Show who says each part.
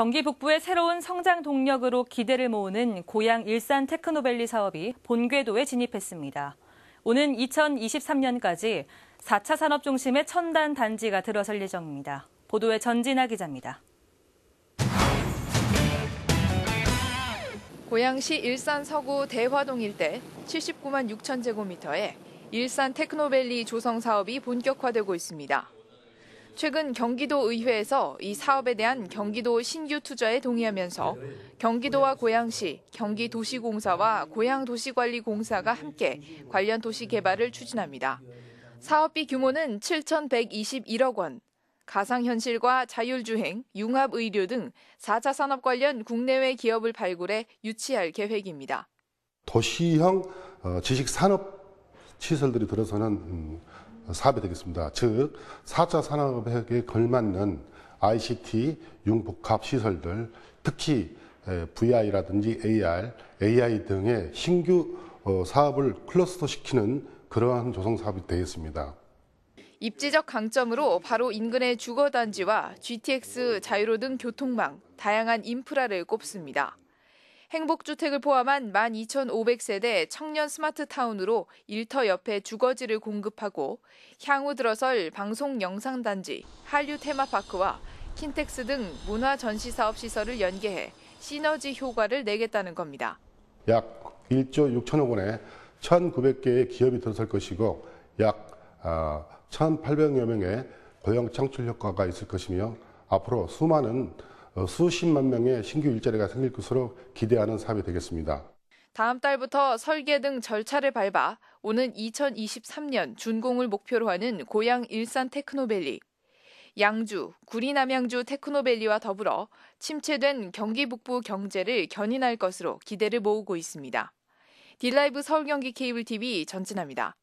Speaker 1: 경기 북부의 새로운 성장 동력으로 기대를 모으는 고향 일산 테크노밸리 사업이 본궤도에 진입했습니다. 오는 2023년까지 4차 산업 중심의 첨단 단지가 들어설 예정입니다. 보도에 전진아 기자입니다.
Speaker 2: 고양시 일산 서구 대화동 일대 79만 6천 제곱미터에 일산 테크노밸리 조성 사업이 본격화되고 있습니다. 최근 경기도 의회에서 이 사업에 대한 경기도 신규 투자에 동의하면서 경기도와 고양시, 경기도시공사와 고양도시관리공사가 함께 관련 도시 개발을 추진합니다. 사업비 규모는 7,121억 원, 가상현실과 자율주행, 융합의료 등 4차 산업 관련 국내외 기업을 발굴해 유치할 계획입니다.
Speaker 3: 도시형 어, 지식산업 시설들이 들어서는 음, 사업이 되겠습니다. 즉, 4차 산업혁에 걸맞는 ICT 융복합 시설들, 특히 VI라든지 AR, AI 등의 신규 어, 사업을 클러스터시키는 그러한 조성 사업이 되겠습니다.
Speaker 2: 입지적 강점으로 바로 인근의 주거단지와 GTX 자유로 등 교통망, 다양한 인프라를 꼽습니다. 행복주택을 포함한 12,500세대 청년 스마트타운으로 일터 옆에 주거지를 공급하고 향후 들어설 방송 영상단지, 한류 테마파크와 킨텍스 등 문화 전시 사업 시설을 연계해 시너지 효과를 내겠다는 겁니다.
Speaker 3: 약 1조 6천억 원에 1,900개의 기업이 들어설 것이고 약 1,800여 아, 명의 고용 창출 효과가 있을 것이며 앞으로 수많은 어, 수십만 명의 신규 일자리가 생길 것으로 기대하는 사업이 되겠습니다.
Speaker 2: 다음 달부터 설계 등 절차를 밟아 오는 2023년 준공을 목표로 하는 고양 일산 테크노밸리. 양주, 구리남양주 테크노밸리와 더불어 침체된 경기 북부 경제를 견인할 것으로 기대를 모으고 있습니다. 딜라이브 서울경기 케이블 TV 전진합니다.